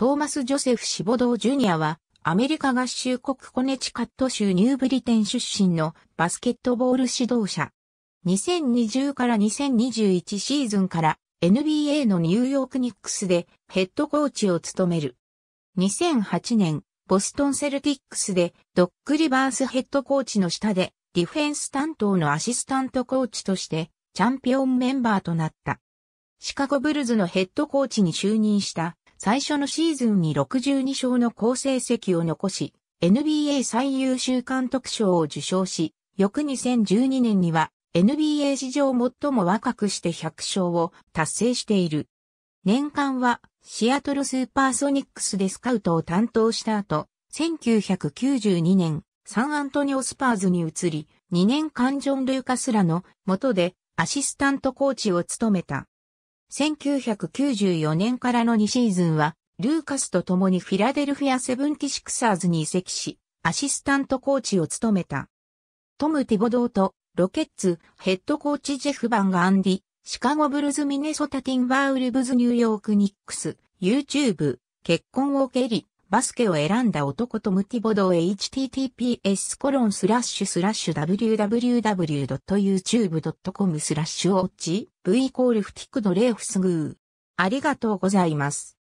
トーマス・ジョセフ・シボドー・ジュニアは、アメリカ合衆国コネチカット州ニューブリテン出身のバスケットボール指導者。2020から2021シーズンから NBA のニューヨークニックスでヘッドコーチを務める。2008年、ボストンセルティックスでドッグリバースヘッドコーチの下でディフェンス担当のアシスタントコーチとしてチャンピオンメンバーとなった。シカゴブルズのヘッドコーチに就任した最初のシーズンに62勝の好成績を残し、NBA 最優秀監督賞を受賞し、翌2012年には NBA 史上最も若くして100勝を達成している。年間はシアトルスーパーソニックスでスカウトを担当した後、1992年サンアントニオスパーズに移り、2年間ジョン・ルーカスらの下でアシスタントコーチを務めた。1994年からの2シーズンは、ルーカスと共にフィラデルフィアセブンティシクサーズに移籍し、アシスタントコーチを務めた。トム・ティボドーと、ロケッツ、ヘッドコーチジェフ・バンガンディ、シカゴ・ブルズ・ミネソタ・ティンバーウルブズ・ニューヨーク・ニックス、YouTube、結婚を蹴り、バスケを選んだ男トム・ティボドー https コロンスラッシュスラッシュ www.youtube.com スラッシュオッチ V イコールフティクのレーフスグー。ありがとうございます。